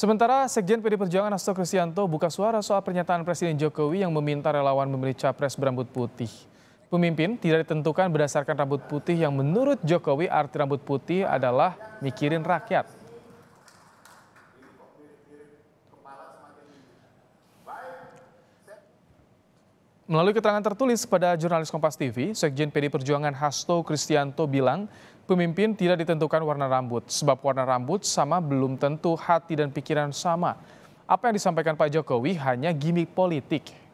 Sementara Sekjen PD Perjuangan Hasto Kristianto buka suara soal pernyataan Presiden Jokowi yang meminta relawan memilih capres berambut putih. Pemimpin tidak ditentukan berdasarkan rambut putih yang menurut Jokowi arti rambut putih adalah mikirin rakyat. Melalui keterangan tertulis pada jurnalis Kompas TV, Sekjen PD Perjuangan Hasto Kristianto bilang, pemimpin tidak ditentukan warna rambut, sebab warna rambut sama belum tentu hati dan pikiran sama. Apa yang disampaikan Pak Jokowi hanya gimmick politik.